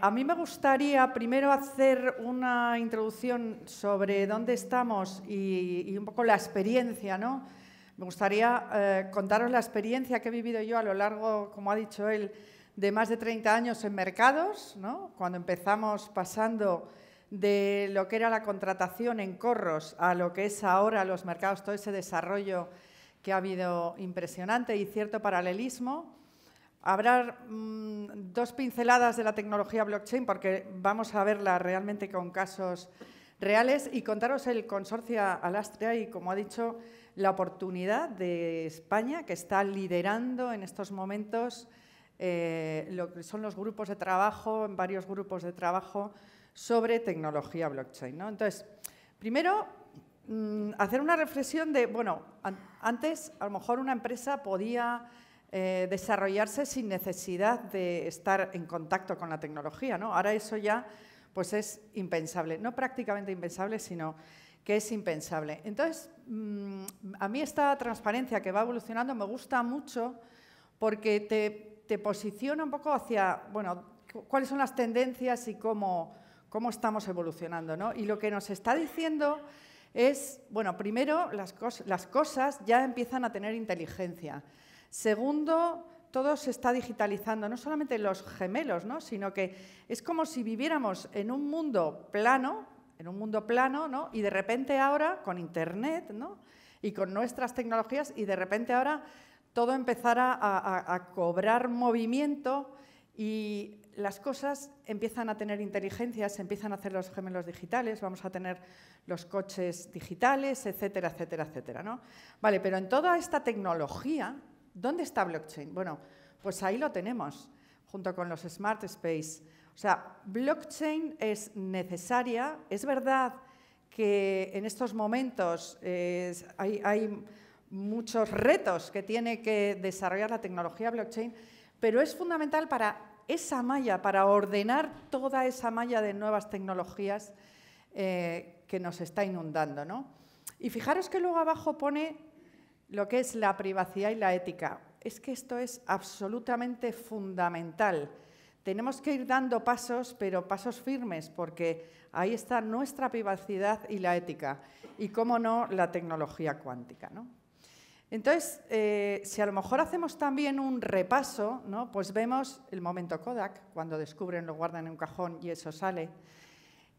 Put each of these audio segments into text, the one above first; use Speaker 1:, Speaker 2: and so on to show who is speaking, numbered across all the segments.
Speaker 1: a mí me gustaría primero hacer una introducción sobre dónde estamos y, un poco la experiencia, ¿no? Me gustaría eh, contaros la experiencia que he vivido yo a lo largo, como ha dicho él, de más de 30 años en mercados, cuando empezamos pasando de lo que era la contratación en corros a lo que es ahora los mercados, todo ese desarrollo que ha habido impresionante y cierto paralelismo. Habrá mm, dos pinceladas de la tecnología blockchain porque vamos a verla realmente con casos reales y contaros el consorcio Alastria y, como ha dicho, la oportunidad de España que está liderando en estos momentos eh, lo que son los grupos de trabajo, en varios grupos de trabajo sobre tecnología blockchain. Entonces, primero, mm, hacer una reflexión de, bueno, antes a lo mejor una empresa podía eh, desarrollarse sin necesidad de estar en contacto con la tecnología. ¿no? Ahora eso ya pues es impensable, no prácticamente impensable, sino que es impensable. Entonces, mm, a mí esta transparencia que va evolucionando me gusta mucho porque te, te posiciona un poco hacia, bueno, cuáles son las tendencias y cómo, cómo estamos evolucionando. ¿no? Y lo que nos está diciendo es, bueno, primero las, las cosas ya empiezan a tener inteligencia. Segundo, todo se está digitalizando, no solamente los gemelos, sino que es como si viviéramos en un mundo plano, en un mundo plano, y de repente ahora con Internet ¿no? y con nuestras tecnologías, y de repente ahora todo empezará a, cobrar movimiento y las cosas empiezan a tener inteligencia, se empiezan a hacer los gemelos digitales, vamos a tener los coches digitales, etcétera, etcétera, etcétera. ¿no? Vale, pero en toda esta tecnología ¿Dónde está blockchain? Bueno, pues ahí lo tenemos, junto con los smart space. O sea, blockchain es necesaria. Es verdad que en estos momentos eh, hay, muchos retos que tiene que desarrollar la tecnología blockchain, pero es fundamental para esa malla, para ordenar toda esa malla de nuevas tecnologías eh, que nos está inundando. ¿no? Y fijaros que luego abajo pone lo que es la privacidad y la ética. Es que esto es absolutamente fundamental. Tenemos que ir dando pasos, pero pasos firmes, porque ahí está nuestra privacidad y la ética, y cómo no, la tecnología cuántica. ¿no? Entonces, eh, si a lo mejor hacemos también un repaso, ¿no? pues vemos el momento Kodak, cuando descubren, lo guardan en un cajón y eso sale.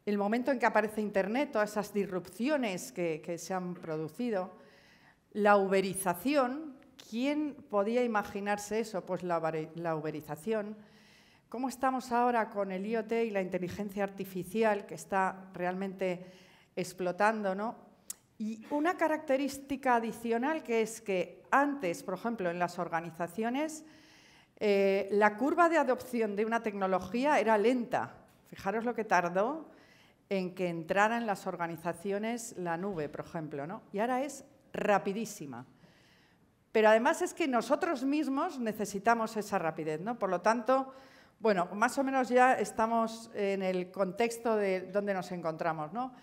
Speaker 1: El momento en que aparece Internet, todas esas disrupciones que se han producido la uberización, ¿quién podía imaginarse eso? Pues la, uberización. ¿Cómo estamos ahora con el IoT y la inteligencia artificial que está realmente explotando? ¿no? Y una característica adicional que es que antes, por ejemplo, en las organizaciones, eh, la curva de adopción de una tecnología era lenta. Fijaros lo que tardó en que entraran las organizaciones la nube, por ejemplo. ¿no? Y ahora es rapidísima. Pero además es que nosotros mismos necesitamos esa rapidez, ¿no? Por lo tanto, bueno, más o menos ya estamos en el contexto de donde nos encontramos, ¿no?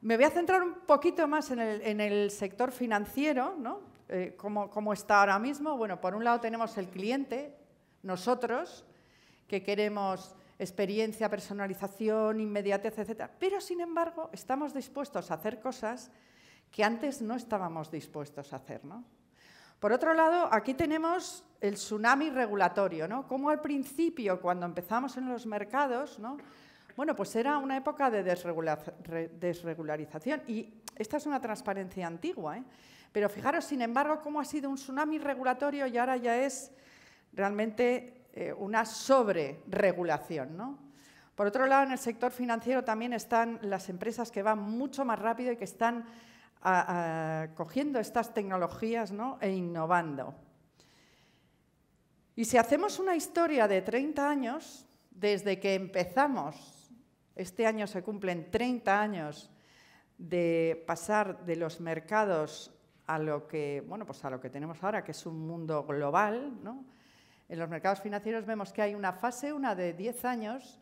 Speaker 1: Me voy a centrar un poquito más en el, sector financiero, ¿no? Eh, ¿cómo, está ahora mismo? Bueno, por un lado tenemos el cliente, nosotros, que queremos experiencia, personalización, inmediatez, etcétera Pero, sin embargo, estamos dispuestos a hacer cosas que antes no estábamos dispuestos a hacer. Por otro lado, aquí tenemos el tsunami regulatorio, ¿no? Como al principio, cuando empezamos en los mercados, Bueno, pues era una época de desregularización y esta es una transparencia antigua, ¿eh? Pero fijaros, sin embargo, cómo ha sido un tsunami regulatorio y ahora ya es realmente eh, una sobreregulación, ¿no? Por otro lado, en el sector financiero también están las empresas que van mucho más rápido y que están cogiendo estas tecnologías e innovando. Y si hacemos una historia de 30 años, desde que empezamos, este año se cumplen 30 años de pasar de los mercados a lo que, bueno, pues a lo que tenemos ahora, que es un mundo global, En los mercados financieros vemos que hay una fase, una de 10 años,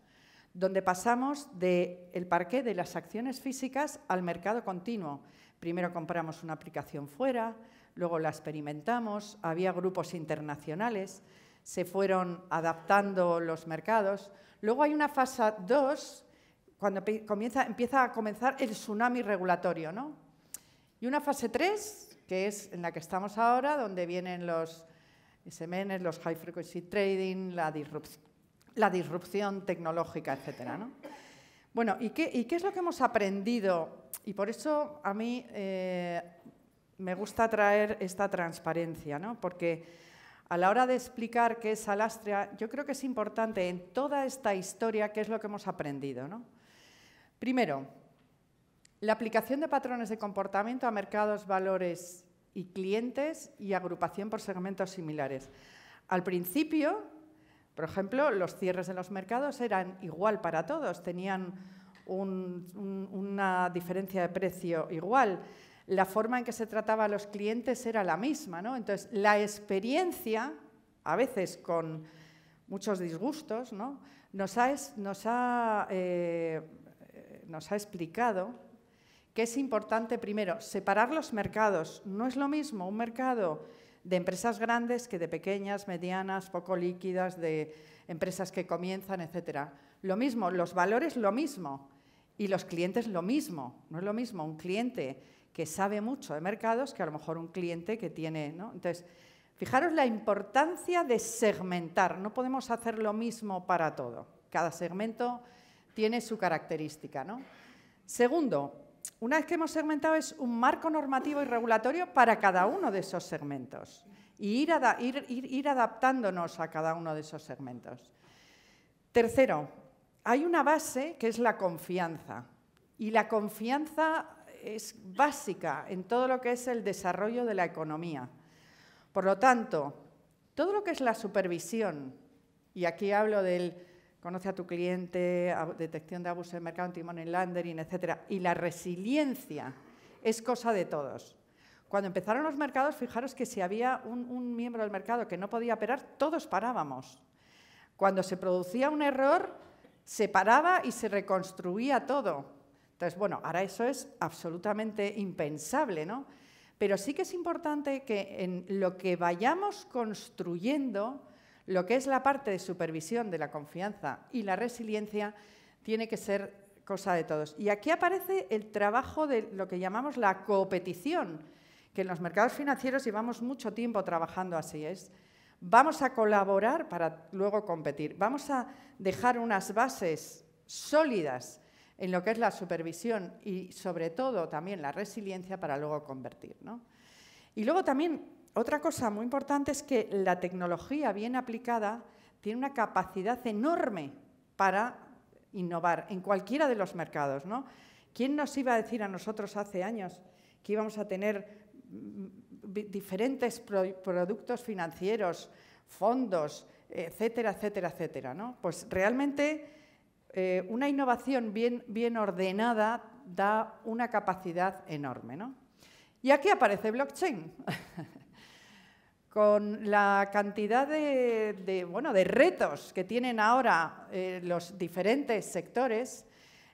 Speaker 1: donde pasamos del parque parqué de las acciones físicas al mercado continuo. Primero compramos una aplicación fuera, luego la experimentamos, había grupos internacionales, se fueron adaptando los mercados. Luego hay una fase 2, cuando comienza, empieza a comenzar el tsunami regulatorio, ¿no? Y una fase 3, que es en la que estamos ahora, donde vienen los SMN, los high frequency trading, la, la disrupción tecnológica, etc. Bueno, ¿y qué es lo que hemos aprendido y por eso a mí eh, me gusta traer esta transparencia, porque a la hora de explicar qué es Alastria, yo creo que es importante en toda esta historia qué es lo que hemos aprendido. ¿no? Primero, la aplicación de patrones de comportamiento a mercados, valores y clientes y agrupación por segmentos similares. Al principio, por ejemplo, los cierres de los mercados eran igual para todos, tenían una diferencia de precio igual. La forma en que se trataba a los clientes era la misma, ¿no? Entonces, la experiencia, a veces con muchos disgustos, ¿no? nos, ha, eh, nos ha explicado que es importante, primero, separar los mercados. No es lo mismo un mercado de empresas grandes que de pequeñas, medianas, poco líquidas, de empresas que comienzan, etc. Lo mismo, los valores, lo mismo. Y los clientes lo mismo, no es lo mismo un cliente que sabe mucho de mercados que a lo mejor un cliente que tiene... Entonces, fijaros la importancia de segmentar, no podemos hacer lo mismo para todo, cada segmento tiene su característica. Segundo, una vez que hemos segmentado es un marco normativo y regulatorio para cada uno de esos segmentos y ir, ir adaptándonos a cada uno de esos segmentos. Tercero, hay una base que es la confianza. Y la confianza es básica en todo lo que es el desarrollo de la economía. Por lo tanto, todo lo que es la supervisión, y aquí hablo del conoce a tu cliente, detección de abuso de mercado, timón y landering, etcétera, y la resiliencia es cosa de todos. Cuando empezaron los mercados, fijaros que si había un miembro del mercado que no podía operar, todos parábamos. Cuando se producía un error, se paraba y se reconstruía todo. Entonces, bueno, ahora eso es absolutamente impensable, ¿no? Pero sí que es importante que en lo que vayamos construyendo, lo que es la parte de supervisión de la confianza y la resiliencia, tiene que ser cosa de todos. Y aquí aparece el trabajo de lo que llamamos la copetición, que en los mercados financieros llevamos mucho tiempo trabajando así. Es Vamos a colaborar para luego competir. Vamos a dejar unas bases sólidas en lo que es la supervisión y sobre todo también la resiliencia para luego convertir. Y luego también otra cosa muy importante es que la tecnología bien aplicada tiene una capacidad enorme para innovar en cualquiera de los mercados. ¿no? ¿Quién nos iba a decir a nosotros hace años que íbamos a tener diferentes productos financieros, fondos, etcétera, etcétera, etcétera. ¿no? Pues realmente eh, una innovación bien, bien, ordenada da una capacidad enorme. ¿no? Y aquí aparece blockchain. Con la cantidad de, bueno, de retos que tienen ahora eh, los diferentes sectores,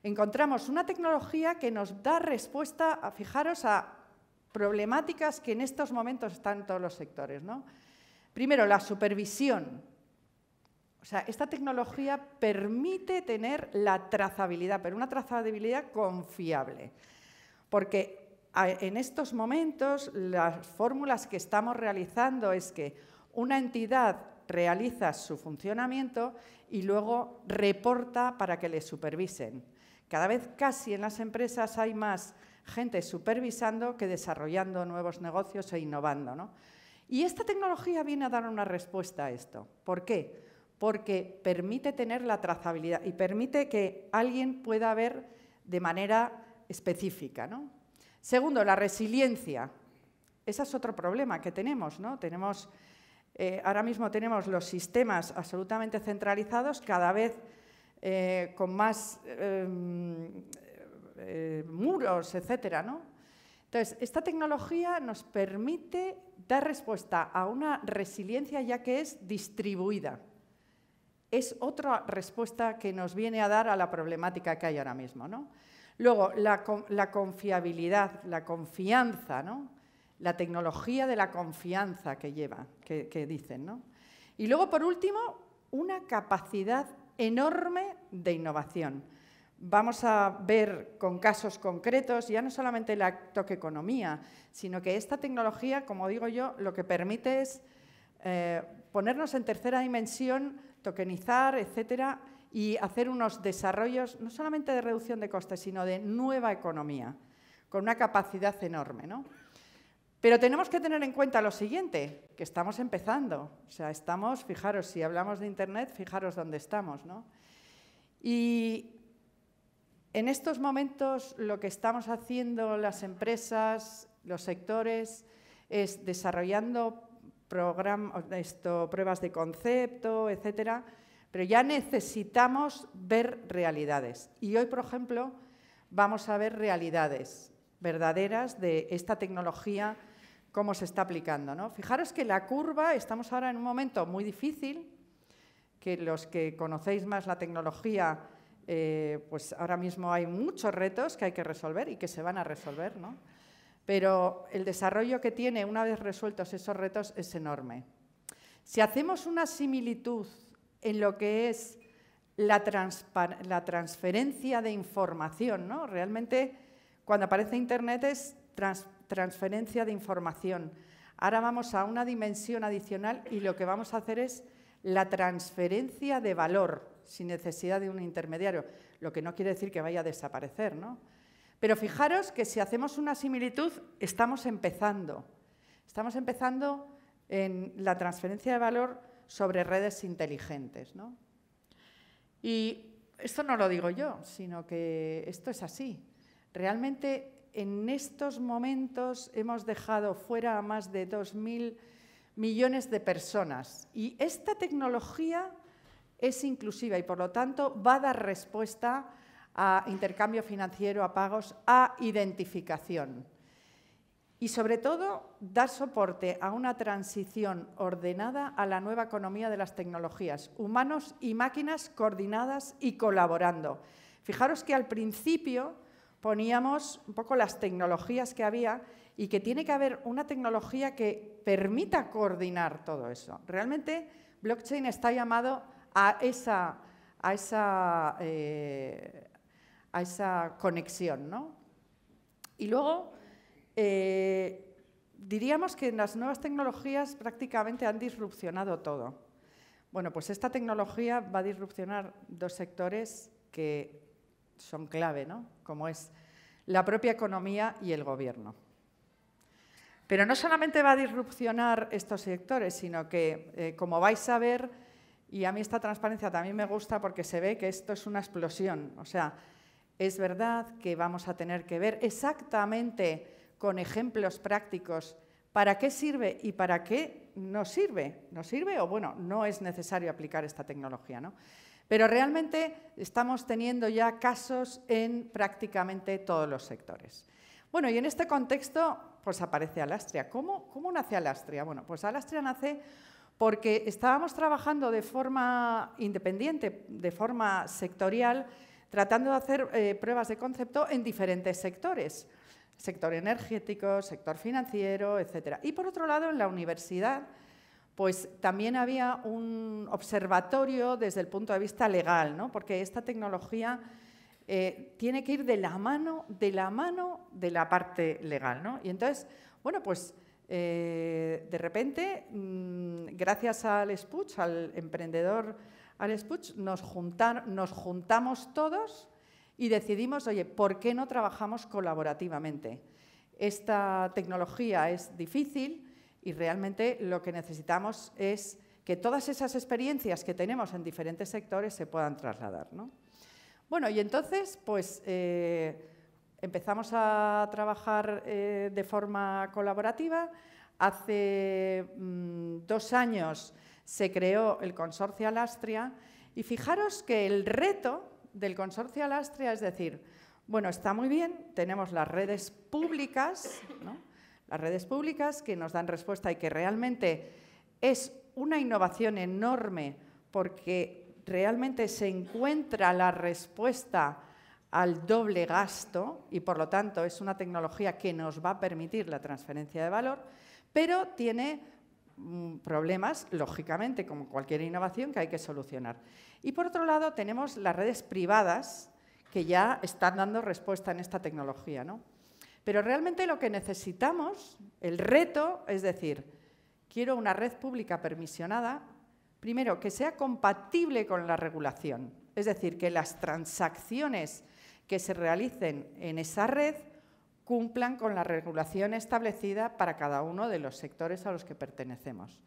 Speaker 1: encontramos una tecnología que nos da respuesta, a, fijaros, a problemáticas que en estos momentos están en todos los sectores. Primero, la supervisión. O sea, esta tecnología permite tener la trazabilidad, pero una trazabilidad confiable. Porque en estos momentos las fórmulas que estamos realizando es que una entidad realiza su funcionamiento y luego reporta para que le supervisen. Cada vez casi en las empresas hay más gente supervisando que desarrollando nuevos negocios e innovando. Y esta tecnología viene a dar una respuesta a esto. ¿Por qué? Porque permite tener la trazabilidad y permite que alguien pueda ver de manera específica. Segundo, la resiliencia. Ese es otro problema que tenemos. tenemos eh, ahora mismo tenemos los sistemas absolutamente centralizados, cada vez eh, con más em, eh, muros, etcétera, ¿no? Entonces, esta tecnología nos permite dar respuesta a una resiliencia ya que es distribuida. Es otra respuesta que nos viene a dar a la problemática que hay ahora mismo, Luego, la, confiabilidad, la confianza, ¿no? La tecnología de la confianza que lleva, que, que dicen, ¿no? Y luego, por último, una capacidad enorme de innovación vamos a ver con casos concretos ya no solamente la toqueconomía, sino que esta tecnología, como digo yo, lo que permite es eh, ponernos en tercera dimensión, tokenizar, etcétera, y hacer unos desarrollos no solamente de reducción de costes, sino de nueva economía, con una capacidad enorme. ¿no? Pero tenemos que tener en cuenta lo siguiente, que estamos empezando. O sea, estamos, fijaros, si hablamos de Internet, fijaros dónde estamos. ¿no? Y en estos momentos lo que estamos haciendo las empresas, los sectores, es desarrollando esto, pruebas de concepto, etcétera, pero ya necesitamos ver realidades. Y hoy, por ejemplo, vamos a ver realidades verdaderas de esta tecnología, cómo se está aplicando. Fijaros que la curva, estamos ahora en un momento muy difícil, que los que conocéis más la tecnología eh, pues ahora mismo hay muchos retos que hay que resolver y que se van a resolver, ¿no? Pero el desarrollo que tiene una vez resueltos esos retos es enorme. Si hacemos una similitud en lo que es la, transferencia de información, ¿no? Realmente cuando aparece Internet es transferencia de información. Ahora vamos a una dimensión adicional y lo que vamos a hacer es la transferencia de valor sin necesidad de un intermediario, lo que no quiere decir que vaya a desaparecer, Pero fijaros que si hacemos una similitud, estamos empezando. Estamos empezando en la transferencia de valor sobre redes inteligentes, ¿no? Y esto no lo digo yo, sino que esto es así. Realmente en estos momentos hemos dejado fuera a más de 2.000 millones de personas y esta tecnología es inclusiva y, por lo tanto, va a dar respuesta a intercambio financiero, a pagos, a identificación. Y, sobre todo, da soporte a una transición ordenada a la nueva economía de las tecnologías, humanos y máquinas coordinadas y colaborando. Fijaros que al principio poníamos un poco las tecnologías que había y que tiene que haber una tecnología que permita coordinar todo eso. Realmente blockchain está llamado eh, a esa, conexión. ¿no? Y luego, eh, diríamos que las nuevas tecnologías prácticamente han disrupcionado todo. Bueno, pues esta tecnología va a disrupcionar dos sectores que son clave, ¿no? Como es la propia economía y el gobierno. Pero no solamente va a disrupcionar estos sectores, sino que, eh, como vais a ver, y a mí esta transparencia también me gusta porque se ve que esto es una explosión. O sea, es verdad que vamos a tener que ver exactamente con ejemplos prácticos para qué sirve y para qué no sirve. No sirve o, bueno, no es necesario aplicar esta tecnología. ¿no? Pero realmente estamos teniendo ya casos en prácticamente todos los sectores. Bueno, y en este contexto, pues aparece Alastria. ¿Cómo, cómo nace Alastria? Bueno, pues Alastria nace porque estábamos trabajando de forma independiente, de forma sectorial, tratando de hacer eh, pruebas de concepto en diferentes sectores, sector energético, sector financiero, etc. Y por otro lado, en la universidad, pues también había un observatorio desde el punto de vista legal, porque esta tecnología eh, tiene que ir de la mano, de la mano de la parte legal. Y entonces, bueno, pues eh, de repente, mm, gracias al Spuch, al emprendedor al Spuch, nos, nos juntamos todos y decidimos, oye, ¿por qué no trabajamos colaborativamente? Esta tecnología es difícil y realmente lo que necesitamos es que todas esas experiencias que tenemos en diferentes sectores se puedan trasladar. Bueno, y entonces, pues eh, Empezamos a trabajar eh, de forma colaborativa. Hace mm, dos años se creó el Consorcio Alastria y fijaros que el reto del Consorcio Alastria es decir, bueno, está muy bien, tenemos las redes públicas, las redes públicas que nos dan respuesta y que realmente es una innovación enorme porque realmente se encuentra la respuesta al doble gasto y por lo tanto es una tecnología que nos va a permitir la transferencia de valor, pero tiene mm, problemas, lógicamente, como cualquier innovación que hay que solucionar. Y por otro lado tenemos las redes privadas que ya están dando respuesta en esta tecnología. Pero realmente lo que necesitamos, el reto, es decir, quiero una red pública permisionada, primero, que sea compatible con la regulación, es decir, que las transacciones que se realicen en esa red cumplan con la regulación establecida para cada uno de los sectores a los que pertenecemos.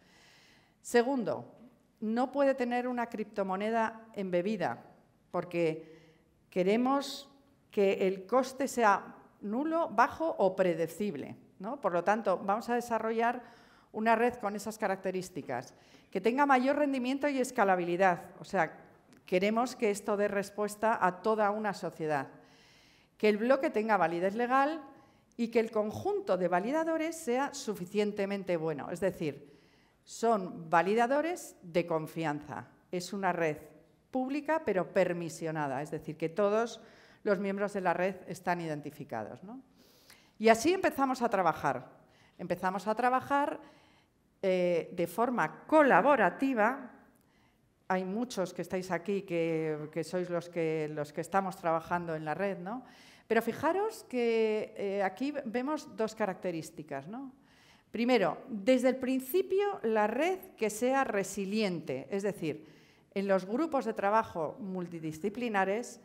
Speaker 1: Segundo, no puede tener una criptomoneda embebida, porque queremos que el coste sea nulo, bajo o predecible. ¿no? Por lo tanto, vamos a desarrollar una red con esas características, que tenga mayor rendimiento y escalabilidad, o sea, Queremos que esto dé respuesta a toda una sociedad, que el bloque tenga validez legal y que el conjunto de validadores sea suficientemente bueno. Es decir, son validadores de confianza. Es una red pública pero permisionada, es decir, que todos los miembros de la red están identificados. Y así empezamos a trabajar. Empezamos a trabajar eh, de forma colaborativa hay muchos que estáis aquí, que, sois los que, estamos trabajando en la red, ¿no? Pero fijaros que eh, aquí vemos dos características, ¿no? Primero, desde el principio la red que sea resiliente, es decir, en los grupos de trabajo multidisciplinares,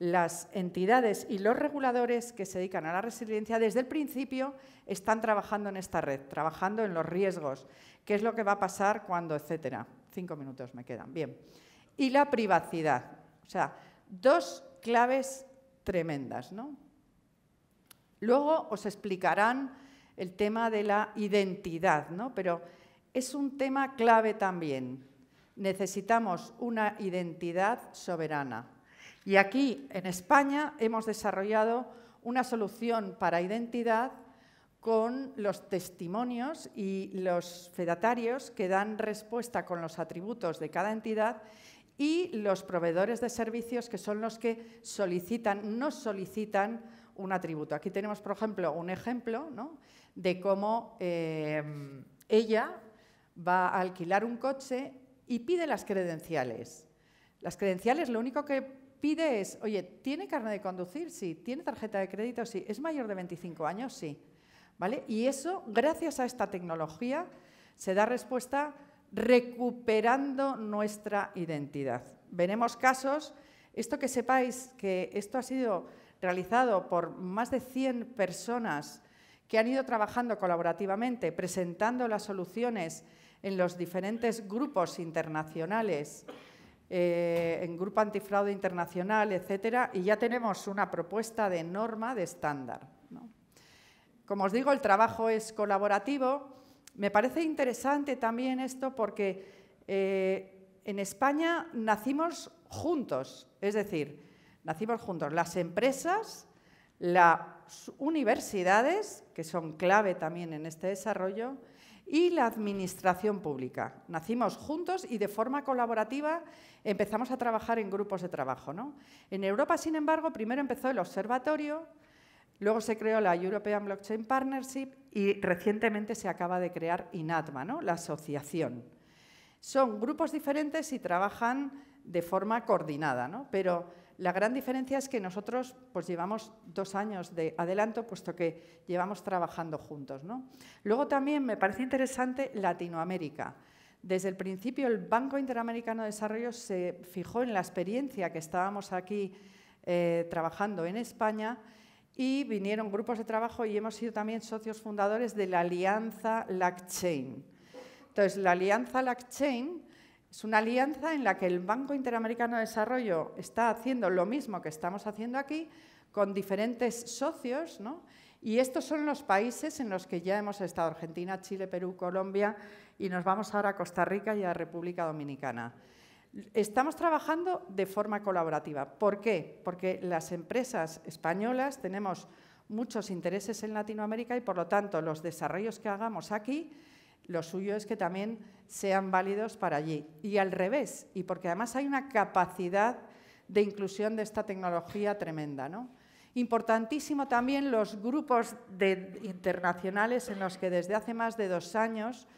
Speaker 1: las entidades y los reguladores que se dedican a la resiliencia desde el principio están trabajando en esta red, trabajando en los riesgos, qué es lo que va a pasar cuando, etcétera cinco minutos me quedan, bien. Y la privacidad, o sea, dos claves tremendas, ¿no? Luego os explicarán el tema de la identidad, ¿no? Pero es un tema clave también. Necesitamos una identidad soberana. Y aquí, en España, hemos desarrollado una solución para identidad con los testimonios y los fedatarios que dan respuesta con los atributos de cada entidad y los proveedores de servicios que son los que solicitan, no solicitan un atributo. Aquí tenemos, por ejemplo, un ejemplo ¿no? de cómo eh, ella va a alquilar un coche y pide las credenciales. Las credenciales lo único que pide es, oye, ¿tiene carne de conducir? Sí. ¿Tiene tarjeta de crédito? Sí. ¿Es mayor de 25 años? Sí. Y eso, gracias a esta tecnología, se da respuesta recuperando nuestra identidad. Veremos casos, esto que sepáis que esto ha sido realizado por más de 100 personas que han ido trabajando colaborativamente, presentando las soluciones en los diferentes grupos internacionales, eh, en Grupo Antifraude Internacional, etcétera, y ya tenemos una propuesta de norma de estándar. Como os digo, el trabajo es colaborativo. Me parece interesante también esto porque eh, en España nacimos juntos, es decir, nacimos juntos las empresas, las universidades, que son clave también en este desarrollo, y la administración pública. Nacimos juntos y de forma colaborativa empezamos a trabajar en grupos de trabajo. ¿no? En Europa, sin embargo, primero empezó el observatorio, Luego se creó la European Blockchain Partnership y recientemente se acaba de crear INATMA, ¿no? la asociación. Son grupos diferentes y trabajan de forma coordinada, ¿no? pero la gran diferencia es que nosotros pues, llevamos dos años de adelanto, puesto que llevamos trabajando juntos. ¿no? Luego también me parece interesante Latinoamérica. Desde el principio el Banco Interamericano de Desarrollo se fijó en la experiencia que estábamos aquí eh, trabajando en España y vinieron grupos de trabajo y hemos sido también socios fundadores de la Alianza Lackchain. Entonces, la Alianza Lackchain es una alianza en la que el Banco Interamericano de Desarrollo está haciendo lo mismo que estamos haciendo aquí con diferentes socios, Y estos son los países en los que ya hemos estado, Argentina, Chile, Perú, Colombia, y nos vamos ahora a Costa Rica y a República Dominicana. Estamos trabajando de forma colaborativa. ¿Por qué? Porque las empresas españolas tenemos muchos intereses en Latinoamérica y, por lo tanto, los desarrollos que hagamos aquí, lo suyo es que también sean válidos para allí. Y al revés, y porque además hay una capacidad de inclusión de esta tecnología tremenda. ¿no? Importantísimo también los grupos de, internacionales en los que desde hace más de dos años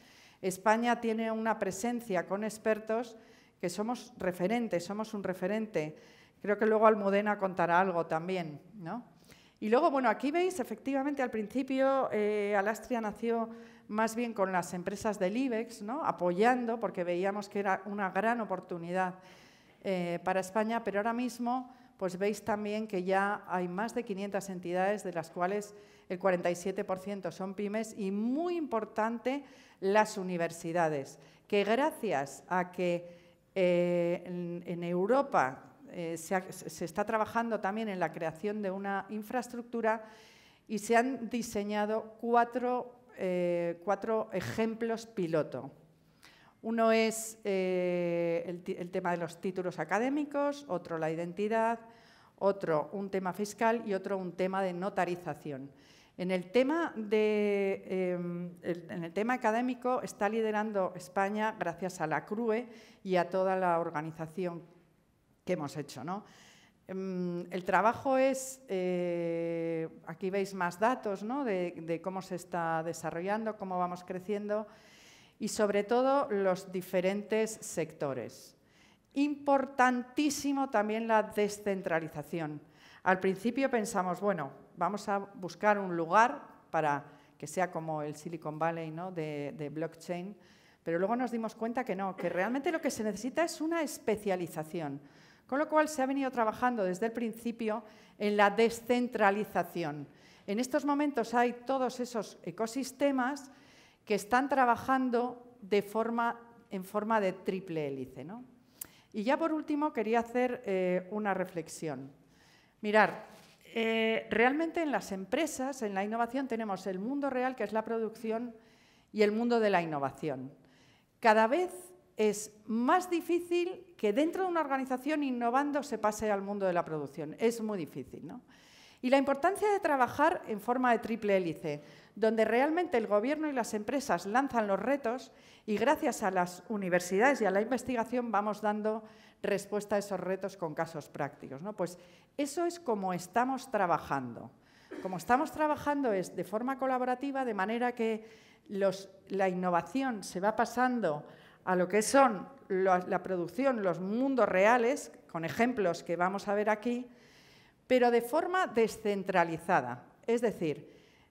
Speaker 1: España tiene una presencia con expertos que somos referentes, somos un referente. Creo que luego Almudena contará algo también, ¿no? Y luego, bueno, aquí veis, efectivamente, al principio eh, Alastria nació más bien con las empresas del IBEX, ¿no? apoyando, porque veíamos que era una gran oportunidad eh, para España, pero ahora mismo pues veis también que ya hay más de 500 entidades, de las cuales el 47% son pymes y muy importante las universidades, que gracias a que eh, en, Europa eh, se, está trabajando también en la creación de una infraestructura y se han diseñado cuatro, eh, ejemplos piloto. Uno es el tema de los títulos académicos, otro la identidad, otro un tema fiscal y otro un tema de notarización. Em, en el, tema académico está liderando España gracias a la CRUE y a toda la organización que hemos hecho. Em, el trabajo es, eh, aquí veis más datos de, de, cómo se está desarrollando, cómo vamos creciendo y sobre todo los diferentes sectores. Importantísimo también la descentralización. Al principio pensamos, bueno, vamos a buscar un lugar para que sea como el Silicon Valley ¿no? de, blockchain, pero luego nos dimos cuenta que no, que realmente lo que se necesita es una especialización. Con lo cual se ha venido trabajando desde el principio en la descentralización. En estos momentos hay todos esos ecosistemas que están trabajando en forma de triple hélice. Y ya por último quería hacer eh, una reflexión. Mirar, eh, realmente en las empresas, en la innovación, tenemos el mundo real, que es la producción, y el mundo de la innovación. Cada vez es más difícil que dentro de una organización innovando se pase al mundo de la producción. Es muy difícil, ¿no? Y la importancia de trabajar en forma de triple hélice, donde realmente el gobierno y las empresas lanzan los retos y gracias a las universidades y a la investigación vamos dando respuesta a esos retos con casos prácticos. ¿no? Pues eso es como estamos trabajando. Como estamos trabajando es de forma colaborativa, de manera que la innovación se va pasando a lo que son la producción, los mundos reales, con ejemplos que vamos a ver aquí, pero de forma descentralizada. Es decir,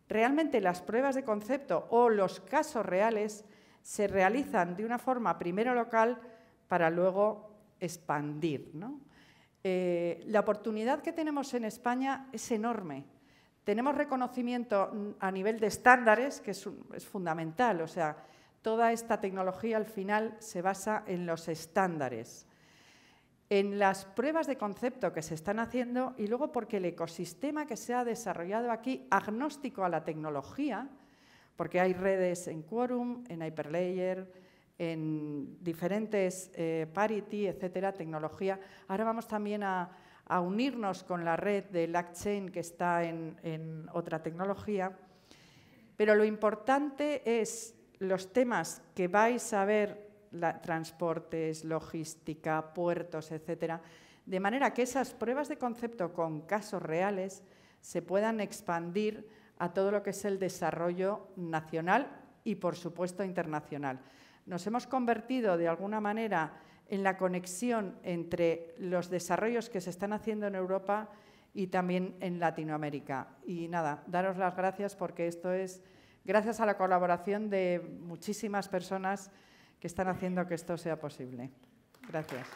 Speaker 1: realmente las pruebas de concepto o los casos reales se realizan de una forma primero local para luego expandir. ¿no? Eh, la oportunidad que tenemos en España es enorme. Tenemos reconocimiento a nivel de estándares, que es, es fundamental, o sea, toda esta tecnología al final se basa en los estándares, en las pruebas de concepto que se están haciendo y luego porque el ecosistema que se ha desarrollado aquí, agnóstico a la tecnología, porque hay redes en Quorum, en Hyperlayer, en diferentes eh, parity, etcétera, tecnología. Ahora vamos también a, unirnos con la red de Lackchain que está en, otra tecnología. Pero lo importante es los temas que vais a ver, transportes, logística, puertos, etcétera, de manera que esas pruebas de concepto con casos reales se puedan expandir a todo lo que es el desarrollo nacional y, por supuesto, internacional. Nos hemos convertido de alguna manera en la conexión entre los desarrollos que se están haciendo en Europa y también en Latinoamérica. Y nada, daros las gracias porque esto es gracias a la colaboración de muchísimas personas que están haciendo que esto sea posible. Gracias.